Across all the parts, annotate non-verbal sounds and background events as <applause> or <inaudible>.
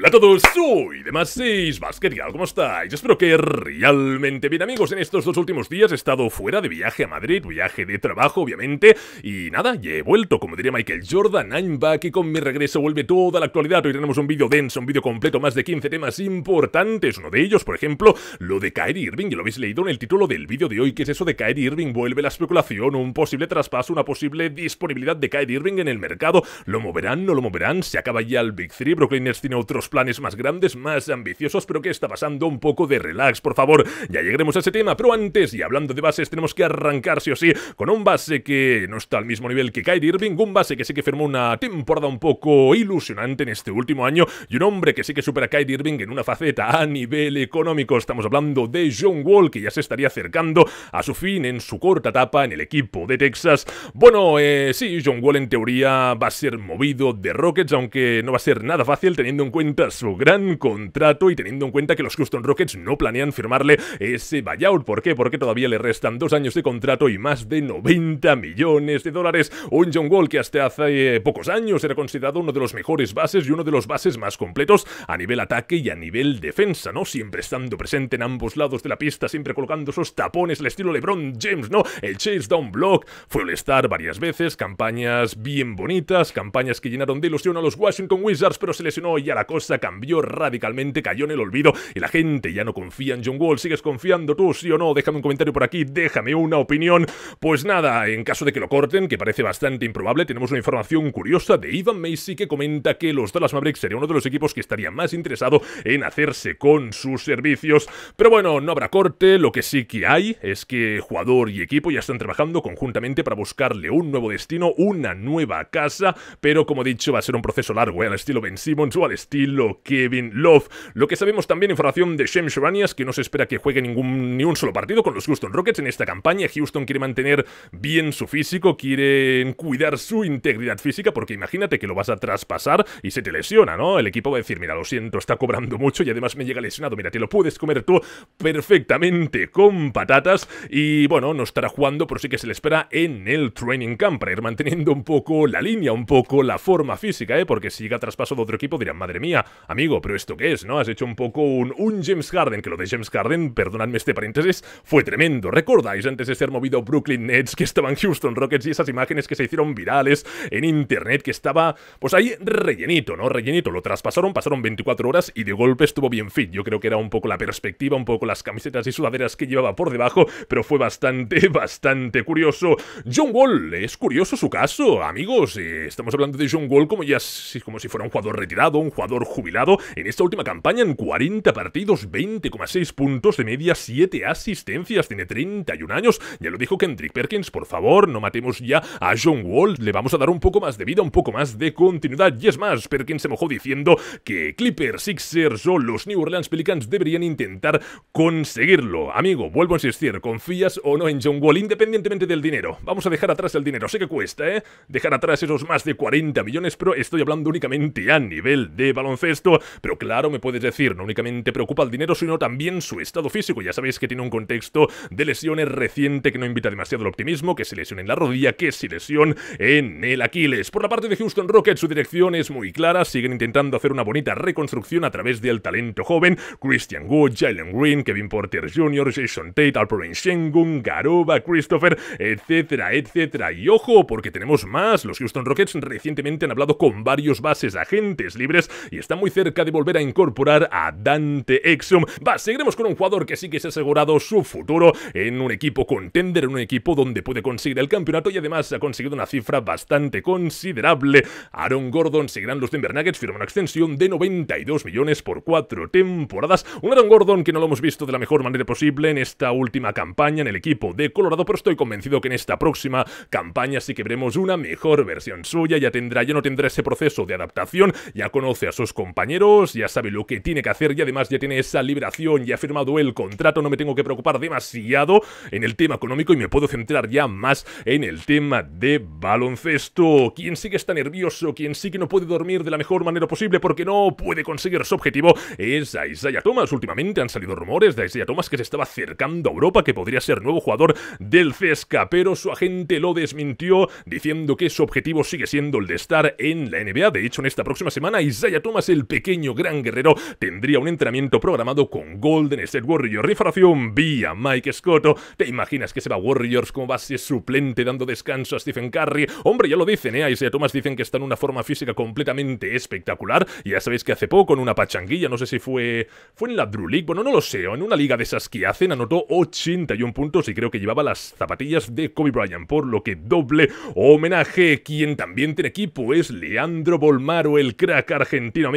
Hola a todos, soy de 6 Basketball. ¿Cómo estáis? Espero que realmente bien amigos, en estos dos últimos días he estado fuera de viaje a Madrid, viaje de trabajo obviamente Y nada, ya he vuelto, como diría Michael Jordan, I'm back y con mi regreso vuelve toda la actualidad Hoy tenemos un vídeo denso, un vídeo completo, más de 15 temas importantes Uno de ellos, por ejemplo, lo de Kyrie Irving, ya lo habéis leído en el título del vídeo de hoy Que es eso de Kyrie Irving? Vuelve la especulación, un posible traspaso, una posible disponibilidad de Kyrie Irving en el mercado ¿Lo moverán? ¿No lo moverán? ¿Se acaba ya el Big Three? Brooklyn Nets tiene otros planes más grandes, más ambiciosos, pero que está pasando un poco de relax, por favor. Ya llegaremos a ese tema, pero antes, y hablando de bases, tenemos que arrancar o sí con un base que no está al mismo nivel que Kyrie Irving, un base que sí que firmó una temporada un poco ilusionante en este último año, y un hombre que sí que supera a Kyrie Irving en una faceta a nivel económico. Estamos hablando de John Wall, que ya se estaría acercando a su fin en su corta etapa en el equipo de Texas. Bueno, eh, sí, John Wall en teoría va a ser movido de Rockets, aunque no va a ser nada fácil teniendo en cuenta su gran contrato y teniendo en cuenta que los Houston Rockets no planean firmarle ese buyout. ¿Por qué? Porque todavía le restan dos años de contrato y más de 90 millones de dólares. Un John Wall que hasta hace eh, pocos años era considerado uno de los mejores bases y uno de los bases más completos a nivel ataque y a nivel defensa, ¿no? Siempre estando presente en ambos lados de la pista, siempre colocando esos tapones, el estilo LeBron James, ¿no? El chase down block, fue el star varias veces, campañas bien bonitas, campañas que llenaron de ilusión a los Washington Wizards, pero se lesionó y a la cosa cambió radicalmente, cayó en el olvido y la gente ya no confía en John Wall. ¿Sigues confiando tú, sí o no? Déjame un comentario por aquí, déjame una opinión. Pues nada, en caso de que lo corten, que parece bastante improbable, tenemos una información curiosa de Ivan Macy que comenta que los Dallas Mavericks serían uno de los equipos que estaría más interesado en hacerse con sus servicios. Pero bueno, no habrá corte, lo que sí que hay es que jugador y equipo ya están trabajando conjuntamente para buscarle un nuevo destino, una nueva casa, pero como he dicho va a ser un proceso largo, ¿eh? al estilo Ben Simmons o al estilo Kevin Love. Lo que sabemos también, información de Shem es que no se espera que juegue ningún, ni un solo partido con los Houston Rockets en esta campaña. Houston quiere mantener bien su físico, quieren cuidar su integridad física, porque imagínate que lo vas a traspasar y se te lesiona, ¿no? El equipo va a decir, mira, lo siento, está cobrando mucho y además me llega lesionado, mira, te lo puedes comer tú perfectamente con patatas y bueno, no estará jugando, pero sí que se le espera en el training camp para ir manteniendo un poco la línea, un poco la forma física, ¿eh? porque si llega traspaso de otro equipo dirán, madre mía, amigo, pero ¿esto qué es? ¿No? Has hecho un poco un, un James Harden, que lo de James Harden, perdonadme este paréntesis, fue tremendo. ¿Recordáis antes de ser movido Brooklyn Nets, que estaban Houston Rockets y esas imágenes que se hicieron virales en internet, que estaba, pues ahí rellenito, ¿no? Rellenito, lo traspasaron, pasaron 24 horas y de golpe estuvo bien fit. Yo creo que era un poco la perspectiva, un poco las camisetas y sudaderas que llevaba por debajo, pero fue bastante, <laughs> bastante curioso. John Wall, es curioso su caso, amigos. Eh, estamos hablando de John Wall como ya como si fuera un jugador retirado, un jugador jubilado en esta última campaña en 40 partidos, 20,6 puntos de media, 7 asistencias, tiene 31 años. Ya lo dijo Kendrick Perkins, por favor, no matemos ya a John Wall, le vamos a dar un poco más de vida, un poco más de continuidad. Y es más, Perkins se mojó diciendo que Clippers, Sixers o los New Orleans Pelicans deberían intentar conseguirlo. Amigo, vuelvo a insistir, ¿confías o no en John Wall independientemente del dinero? Vamos a dejar atrás el dinero, sé que cuesta, ¿eh? Dejar atrás esos más de 40 millones, pero estoy hablando únicamente a nivel de baloncesto esto, pero claro, me puedes decir, no únicamente preocupa el dinero, sino también su estado físico. Ya sabéis que tiene un contexto de lesiones reciente que no invita demasiado al optimismo, que se lesión en la rodilla, que si lesión en el Aquiles. Por la parte de Houston Rockets, su dirección es muy clara, siguen intentando hacer una bonita reconstrucción a través del talento joven, Christian Wood, Jalen Green, Kevin Porter Jr., Jason Tate, Alperen Shengun, Garuba, Christopher, etcétera, etcétera. Y ojo, porque tenemos más, los Houston Rockets recientemente han hablado con varios bases agentes libres y está muy cerca de volver a incorporar a Dante Exum. Va, seguiremos con un jugador que sí que se ha asegurado su futuro en un equipo contender, en un equipo donde puede conseguir el campeonato y además ha conseguido una cifra bastante considerable. Aaron Gordon seguirán los Denver Nuggets, firma una extensión de 92 millones por cuatro temporadas. Un Aaron Gordon que no lo hemos visto de la mejor manera posible en esta última campaña en el equipo de Colorado, pero estoy convencido que en esta próxima campaña sí que veremos una mejor versión suya, ya tendrá, ya no tendrá ese proceso de adaptación, ya conoce a sus compañeros, ya sabe lo que tiene que hacer y además ya tiene esa liberación, y ha firmado el contrato, no me tengo que preocupar demasiado en el tema económico y me puedo centrar ya más en el tema de baloncesto. Quien sí que está nervioso, quien sí que no puede dormir de la mejor manera posible porque no puede conseguir su objetivo es a Isaiah Thomas. Últimamente han salido rumores de Isaiah Thomas que se estaba acercando a Europa, que podría ser nuevo jugador del fesca pero su agente lo desmintió diciendo que su objetivo sigue siendo el de estar en la NBA. De hecho, en esta próxima semana Isaiah Thomas el pequeño gran guerrero tendría un entrenamiento programado con Golden State Warrior rifración vía Mike Scotto. ¿Te imaginas que se va Warriors como base suplente dando descanso a Stephen Curry? Hombre, ya lo dicen, ¿eh? se Thomas dicen que está en una forma física completamente espectacular. Y ya sabéis que hace poco en una pachanguilla, no sé si fue... ¿Fue en la Drew League? Bueno, no lo sé. En una liga de esas que hacen anotó 81 puntos y creo que llevaba las zapatillas de Kobe Bryant. Por lo que doble homenaje. Quien también tiene equipo es Leandro Bolmaro, el crack argentino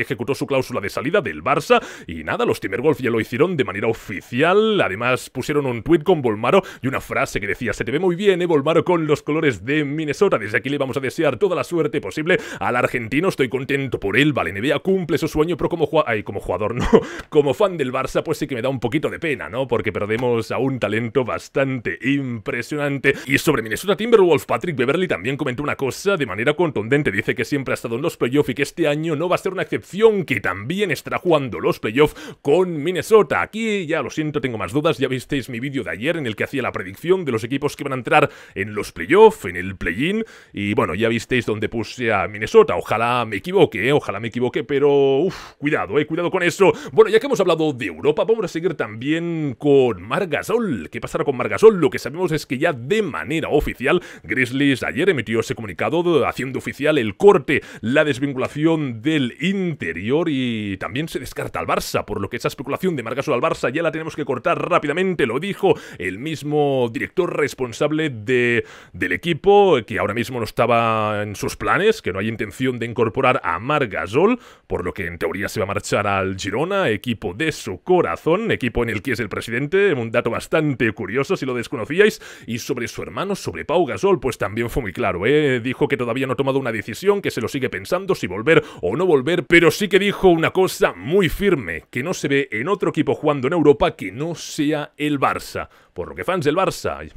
ejecutó su cláusula de salida del Barça y nada, los Timberwolves ya lo hicieron de manera oficial. Además, pusieron un tweet con Volmaro y una frase que decía: Se te ve muy bien, eh, Volmaro, con los colores de Minnesota. Desde aquí le vamos a desear toda la suerte posible al argentino. Estoy contento por él. Vale, cumple su sueño, pero como, Ay, como jugador, <laughs> no. Como fan del Barça, pues sí que me da un poquito de pena, ¿no? Porque perdemos a un talento bastante impresionante. Y sobre Minnesota Timberwolves, Patrick Beverly también comentó una cosa de manera contundente. Dice que siempre ha estado en los playoffs y que este año no va va a ser una excepción que también estará jugando los playoffs con Minnesota. Aquí ya lo siento, tengo más dudas. Ya visteis mi vídeo de ayer en el que hacía la predicción de los equipos que van a entrar en los playoffs, en el play-in. Y bueno, ya visteis donde puse a Minnesota. Ojalá me equivoque, ¿eh? ojalá me equivoque, pero cuidado, ¿eh? cuidado con eso. Bueno, ya que hemos hablado de Europa, vamos a seguir también con Margasol. ¿Qué pasará con Margasol? Lo que sabemos es que ya de manera oficial, Grizzlies ayer emitió ese comunicado haciendo oficial el corte, la desvinculación del interior y también se descarta al Barça, por lo que esa especulación de Margasol al Barça ya la tenemos que cortar rápidamente, lo dijo el mismo director responsable de, del equipo, que ahora mismo no estaba en sus planes, que no hay intención de incorporar a Margasol, por lo que en teoría se va a marchar al Girona, equipo de su corazón, equipo en el que es el presidente, un dato bastante curioso si lo desconocíais, y sobre su hermano, sobre Pau Gasol, pues también fue muy claro, ¿eh? dijo que todavía no ha tomado una decisión, que se lo sigue pensando si volver o no volver pero sí que dijo una cosa muy firme, que no se ve en otro equipo jugando en Europa que no sea el Barça. Por lo que fans del Barça,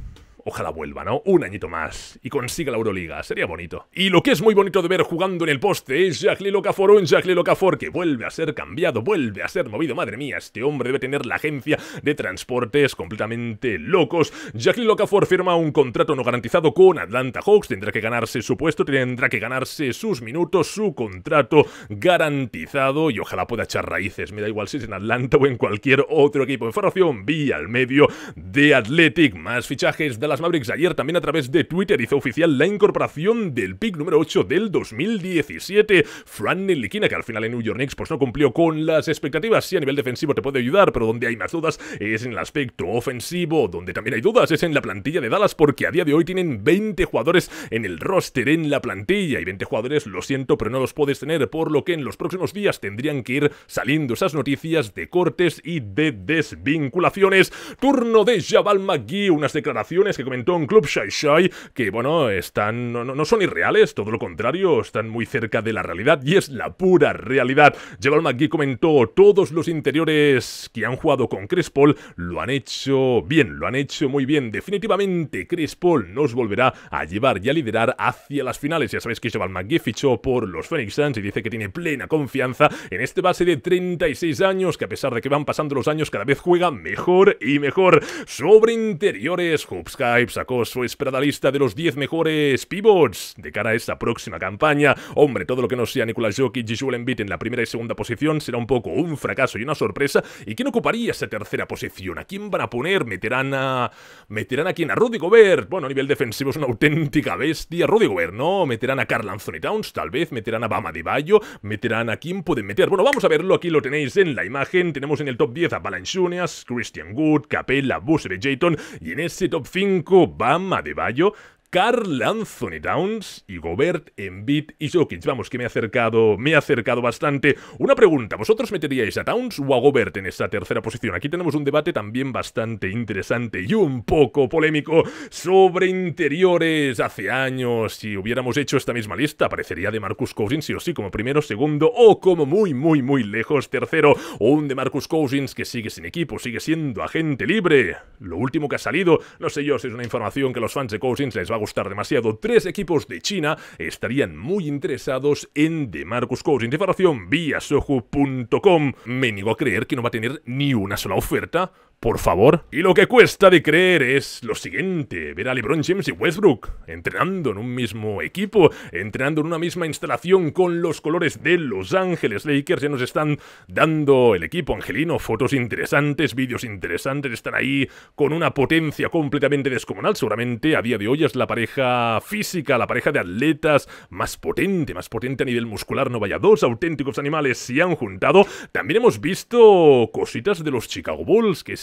Ojalá vuelva, ¿no? Un añito más y consiga la Euroliga, sería bonito. Y lo que es muy bonito de ver jugando en el poste es Jacqueline Locafort, un Jacqueline Locafort que vuelve a ser cambiado, vuelve a ser movido. Madre mía, este hombre debe tener la agencia de transportes completamente locos. Jacqueline Locafort firma un contrato no garantizado con Atlanta Hawks, tendrá que ganarse su puesto, tendrá que ganarse sus minutos, su contrato garantizado y ojalá pueda echar raíces. Me da igual si es en Atlanta o en cualquier otro equipo. formación, vía al medio de Athletic, más fichajes de las Mavericks ayer también a través de Twitter hizo oficial la incorporación del pick número 8 del 2017, Fran Likina, que al final en New York Knicks pues no cumplió con las expectativas. Sí, a nivel defensivo te puede ayudar, pero donde hay más dudas es en el aspecto ofensivo, donde también hay dudas es en la plantilla de Dallas, porque a día de hoy tienen 20 jugadores en el roster, en la plantilla, y 20 jugadores, lo siento, pero no los puedes tener, por lo que en los próximos días tendrían que ir saliendo esas noticias de cortes y de desvinculaciones. Turno de Jabal McGee, unas declaraciones que comentó en Club Shy Shy, que bueno, están, no, no son irreales, todo lo contrario, están muy cerca de la realidad y es la pura realidad. Jabal McGee comentó, todos los interiores que han jugado con Chris Paul lo han hecho bien, lo han hecho muy bien. Definitivamente Chris Paul nos volverá a llevar y a liderar hacia las finales. Ya sabéis que Jabal McGee fichó por los Phoenix Suns y dice que tiene plena confianza en este base de 36 años, que a pesar de que van pasando los años cada vez juega mejor y mejor. Sobre interiores, Hubscar sacó su esperada lista de los 10 mejores pivots de cara a esta próxima campaña. Hombre, todo lo que no sea Nicolas Jokic y Joel Embiid en la primera y segunda posición será un poco un fracaso y una sorpresa. ¿Y quién ocuparía esa tercera posición? ¿A quién van a poner? ¿Meterán a... ¿Meterán a quién? ¿A Rudy Gobert? Bueno, a nivel defensivo es una auténtica bestia. Rudy Gobert, ¿no? ¿Meterán a Carl Anthony Towns? Tal vez. ¿Meterán a Bama de Bayo? ¿Meterán a quién pueden meter? Bueno, vamos a verlo. Aquí lo tenéis en la imagen. Tenemos en el top 10 a Balanchunas, Christian Wood, Capella, Busser, Jayton. Y en ese top 5 Franco Bam Adebayo Carl Anthony Downs y Gobert, en Beat y Jokic. Vamos, que me ha acercado, me ha acercado bastante. Una pregunta, ¿vosotros meteríais a Towns o a Gobert en esta tercera posición? Aquí tenemos un debate también bastante interesante y un poco polémico sobre interiores. Hace años, si hubiéramos hecho esta misma lista, aparecería de Marcus Cousins sí o sí como primero, segundo o como muy, muy, muy lejos tercero. O un de Marcus Cousins que sigue sin equipo, sigue siendo agente libre. Lo último que ha salido, no sé yo si es una información que los fans de Cousins les va gustar demasiado, tres equipos de China estarían muy interesados en DeMarcus Cousins. Información vía sohu.com. Me niego a creer que no va a tener ni una sola oferta por favor. Y lo que cuesta de creer es lo siguiente, ver a LeBron James y Westbrook entrenando en un mismo equipo, entrenando en una misma instalación con los colores de Los Ángeles Lakers, ya nos están dando el equipo angelino, fotos interesantes, vídeos interesantes, están ahí con una potencia completamente descomunal, seguramente a día de hoy es la pareja física, la pareja de atletas más potente, más potente a nivel muscular, no vaya dos auténticos animales se han juntado, también hemos visto cositas de los Chicago Bulls que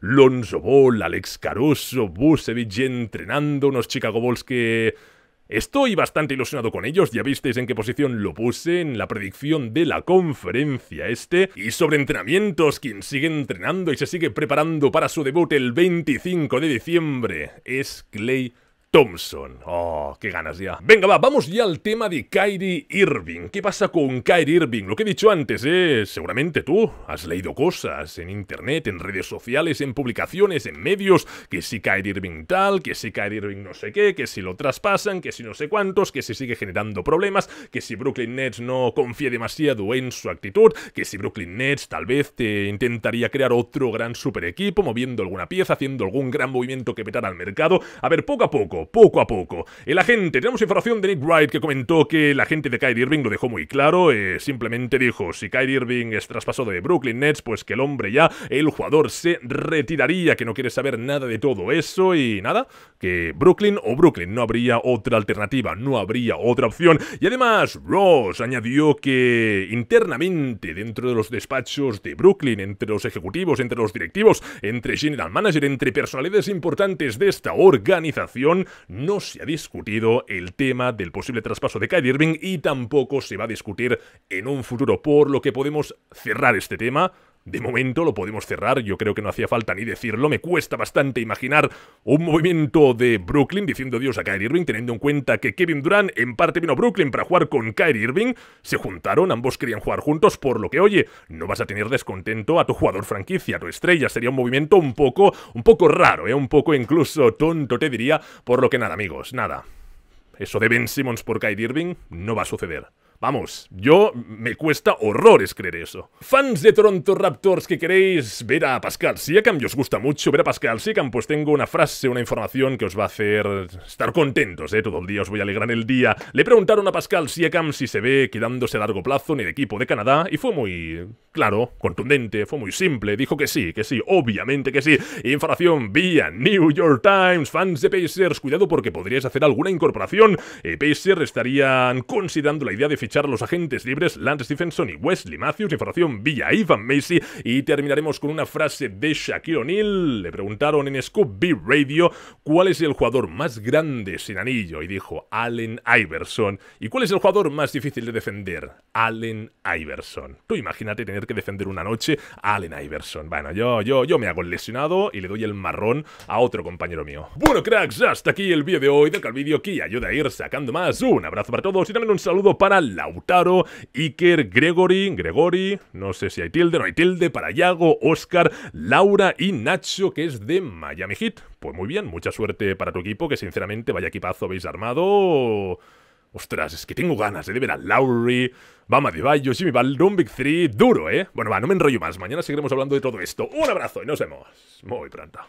Lonzo Ball, Alex Caruso, Busevich entrenando, unos Chicago Bulls que... Estoy bastante ilusionado con ellos, ya visteis en qué posición lo puse en la predicción de la conferencia este. Y sobre entrenamientos, quien sigue entrenando y se sigue preparando para su debut el 25 de diciembre es Clay Thompson. Oh, qué ganas ya. Venga, va, vamos ya al tema de Kyrie Irving. ¿Qué pasa con Kyrie Irving? Lo que he dicho antes, ¿eh? Seguramente tú has leído cosas en internet, en redes sociales, en publicaciones, en medios, que si Kyrie Irving tal, que si Kyrie Irving no sé qué, que si lo traspasan, que si no sé cuántos, que si sigue generando problemas, que si Brooklyn Nets no confía demasiado en su actitud, que si Brooklyn Nets tal vez te eh, intentaría crear otro gran super equipo, moviendo alguna pieza, haciendo algún gran movimiento que petara al mercado. A ver, poco a poco, poco, a poco. El eh, agente, tenemos información de Nick Wright que comentó que el agente de Kyrie Irving lo dejó muy claro, eh, simplemente dijo, si Kyrie Irving es traspasado de Brooklyn Nets, pues que el hombre ya, el jugador se retiraría, que no quiere saber nada de todo eso y nada, que Brooklyn o Brooklyn, no habría otra alternativa, no habría otra opción. Y además, Ross añadió que internamente dentro de los despachos de Brooklyn, entre los ejecutivos, entre los directivos, entre general manager, entre personalidades importantes de esta organización, no se ha discutido el tema del posible traspaso de Kyrie Irving y tampoco se va a discutir en un futuro, por lo que podemos cerrar este tema de momento lo podemos cerrar, yo creo que no hacía falta ni decirlo, me cuesta bastante imaginar un movimiento de Brooklyn diciendo adiós a Kyrie Irving, teniendo en cuenta que Kevin Durant en parte vino a Brooklyn para jugar con Kyrie Irving, se juntaron, ambos querían jugar juntos, por lo que oye, no vas a tener descontento a tu jugador franquicia, a tu estrella, sería un movimiento un poco, un poco raro, ¿eh? un poco incluso tonto te diría, por lo que nada amigos, nada. Eso de Ben Simmons por Kyrie Irving no va a suceder. Vamos, yo me cuesta horrores creer eso. Fans de Toronto Raptors que queréis ver a Pascal Siakam, y os gusta mucho ver a Pascal Siakam, pues tengo una frase, una información que os va a hacer estar contentos, ¿eh? Todo el día os voy a alegrar el día. Le preguntaron a Pascal Siakam si se ve quedándose a largo plazo en el equipo de Canadá y fue muy claro, contundente, fue muy simple. Dijo que sí, que sí, obviamente que sí. Información vía New York Times, fans de Pacers, cuidado porque podrías hacer alguna incorporación. Eh, Pacers estarían considerando la idea de echar a los agentes libres Lance Stephenson y Wesley Matthews. Información Villa Ivan Macy. Y terminaremos con una frase de Shaquille O'Neal. Le preguntaron en Scoop B Radio cuál es el jugador más grande sin anillo. Y dijo Allen Iverson. ¿Y cuál es el jugador más difícil de defender? Allen Iverson. Tú imagínate tener que defender una noche a Allen Iverson. Bueno, yo, yo, yo me hago lesionado y le doy el marrón a otro compañero mío. Bueno, cracks, hasta aquí el vídeo de hoy. Del el vídeo que ayuda a ir sacando más. Un abrazo para todos y también un saludo para Lautaro, Iker, Gregory, Gregory, no sé si hay tilde, no hay tilde, para Yago, Oscar, Laura y Nacho, que es de Miami Heat. Pues muy bien, mucha suerte para tu equipo, que sinceramente vaya equipazo habéis armado. Ostras, es que tengo ganas eh, de ver a Lowry, Bama de Bayo, Jimmy Baldwin, Big 3, duro, ¿eh? Bueno, va, no me enrollo más, mañana seguiremos hablando de todo esto. Un abrazo y nos vemos muy pronto.